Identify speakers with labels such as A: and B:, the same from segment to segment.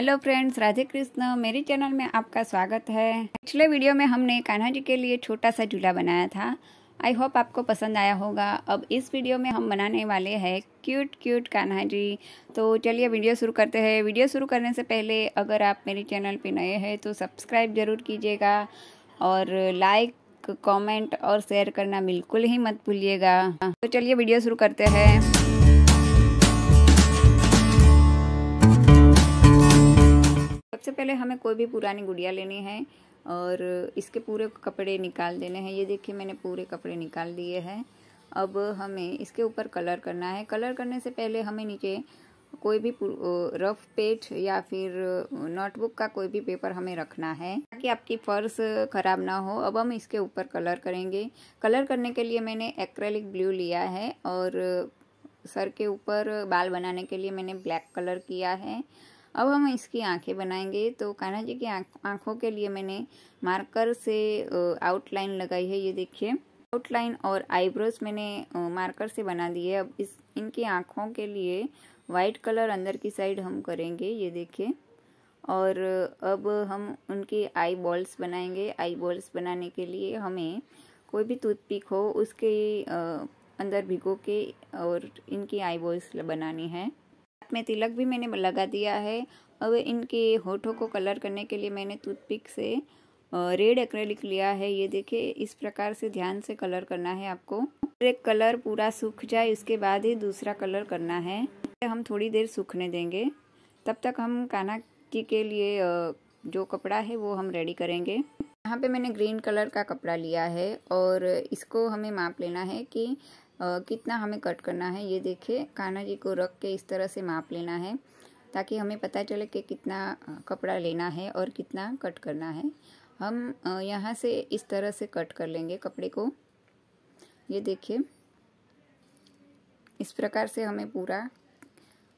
A: hello friends Radhe Krishna मेरे channel में आपका स्वागत है पिछले वीडियो में हमने कान्हा जी के लिए छोटा सा झूला बनाया था आई होप आपको पसंद आया होगा अब इस वीडियो में हम बनाने वाले हैं क्यूट क्यूट कान्हा जी तो चलिए वीडियो शुरू करते हैं वीडियो शुरू करने से पहले अगर आप मेरे चैनल पर नए हैं तो सब्सक्राइब ज़रूर कीजिएगा और लाइक कॉमेंट और शेयर करना बिल्कुल ही मत भूलिएगा तो चलिए वीडियो शुरू करते हैं सबसे पहले हमें कोई भी पुरानी गुड़िया लेनी है और इसके पूरे कपड़े निकाल देने हैं ये देखिए मैंने पूरे कपड़े निकाल दिए हैं अब हमें इसके ऊपर कलर करना है कलर करने से पहले हमें नीचे कोई भी रफ पेट या फिर नोटबुक का कोई भी पेपर हमें रखना है ताकि आपकी फर्श ख़राब ना हो अब हम इसके ऊपर कलर करेंगे कलर करने के लिए मैंने एक्रेलिक ब्लू लिया है और सर के ऊपर बाल बनाने के लिए मैंने ब्लैक कलर किया है अब हम इसकी आंखें बनाएंगे तो कान्हा जी की आंखों के लिए मैंने मार्कर से आउटलाइन लगाई है ये देखिए आउटलाइन और आईब्रोज मैंने मार्कर से बना दिए अब इस इनकी आँखों के लिए वाइट कलर अंदर की साइड हम करेंगे ये देखिए और अब हम उनकी आई बॉल्स बनाएंगे आई बॉल्स बनाने के लिए हमें कोई भी टूथपिक हो उसके अंदर भिगो के और इनकी आई बॉल्स बनानी है हाथ में तिलक भी मैंने लगा दिया है अब इनके होठों को कलर करने के लिए मैंने टूथपिक से रेड एक्रेलिक लिया है ये देखिए इस प्रकार से ध्यान से कलर करना है आपको एक कलर पूरा सूख जाए उसके बाद ही दूसरा कलर करना है हम थोड़ी देर सूखने देंगे तब तक हम काना की के लिए जो कपड़ा है वो हम रेडी करेंगे यहाँ पे मैंने ग्रीन कलर का कपड़ा लिया है और इसको हमें माप लेना है कि कितना हमें कट करना है ये देखिए कान्हा जी को रख के इस तरह से माप लेना है ताकि हमें पता चले कि कितना कपड़ा लेना है और कितना कट करना है हम यहाँ से इस तरह से कट कर लेंगे कपड़े को ये देखिए इस प्रकार से हमें पूरा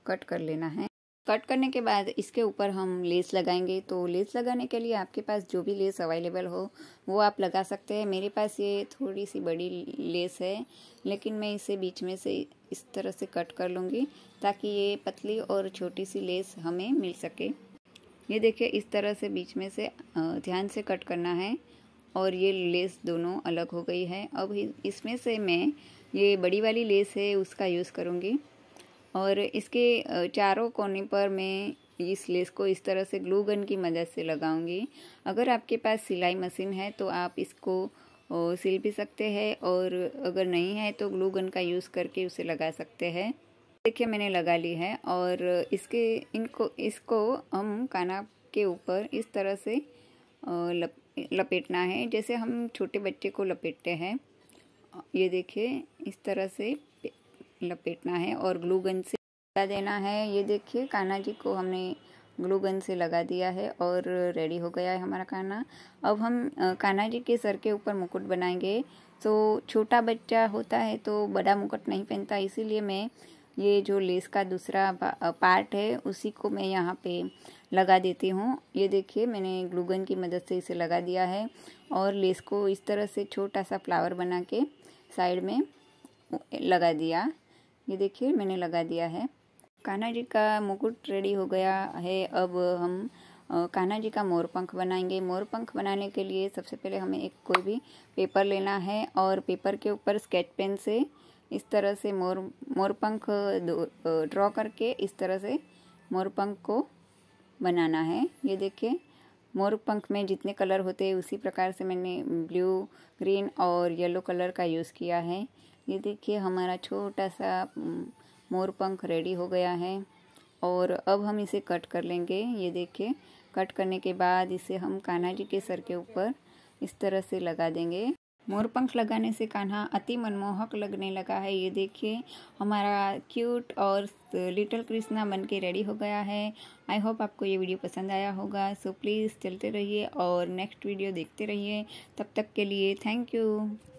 A: कट कर लेना है कट करने के बाद इसके ऊपर हम लेस लगाएंगे तो लेस लगाने के लिए आपके पास जो भी लेस अवेलेबल हो वो आप लगा सकते हैं मेरे पास ये थोड़ी सी बड़ी लेस है लेकिन मैं इसे बीच में से इस तरह से कट कर लूँगी ताकि ये पतली और छोटी सी लेस हमें मिल सके ये देखिए इस तरह से बीच में से ध्यान से कट करना है और ये लेस दोनों अलग हो गई है अब इसमें से मैं ये बड़ी वाली लेस है उसका यूज़ करूँगी और इसके चारों कोने पर मैं इस लेस को इस तरह से ग्लू गन की मदद से लगाऊंगी अगर आपके पास सिलाई मशीन है तो आप इसको सिल भी सकते हैं और अगर नहीं है तो ग्लू गन का यूज़ करके उसे लगा सकते हैं देखिए मैंने लगा ली है और इसके इनको इसको हम काना के ऊपर इस तरह से लप, लपेटना है जैसे हम छोटे बच्चे को लपेटते हैं ये देखिए इस तरह से लपेटना है और ग्लू गन से लगा देना है ये देखिए कान्हा जी को हमने ग्लू गन से लगा दिया है और रेडी हो गया है हमारा काना अब हम कान्हा जी के सर के ऊपर मुकुट बनाएंगे तो छोटा बच्चा होता है तो बड़ा मुकुट नहीं पहनता इसीलिए मैं ये जो लेस का दूसरा पार्ट है उसी को मैं यहाँ पे लगा देती हूँ ये देखिए मैंने ग्लूगन की मदद से इसे लगा दिया है और लेस को इस तरह से छोटा सा फ्लावर बना के साइड में लगा दिया ये देखिए मैंने लगा दिया है कान्हा जी का मुकुट रेडी हो गया है अब हम कान्हा जी का मोर पंख बनाएंगे मोर पंख बनाने के लिए सबसे पहले हमें एक कोई भी पेपर लेना है और पेपर के ऊपर स्केच पेन से इस तरह से मोर मोर पंख ड्रॉ करके इस तरह से मोर पंख को बनाना है ये देखिए मोर पंख में जितने कलर होते हैं उसी प्रकार से मैंने ब्लू ग्रीन और येलो कलर का यूज़ किया है ये देखिए हमारा छोटा सा मोर पंख रेडी हो गया है और अब हम इसे कट कर लेंगे ये देखिए कट करने के बाद इसे हम कान्हा जी के सर के ऊपर इस तरह से लगा देंगे मोर पंख लगाने से कान्हा अति मनमोहक लगने लगा है ये देखिए हमारा क्यूट और लिटिल कृष्णा बन के रेडी हो गया है आई होप आपको ये वीडियो पसंद आया होगा सो प्लीज़ चलते रहिए और नेक्स्ट वीडियो देखते रहिए तब तक के लिए थैंक यू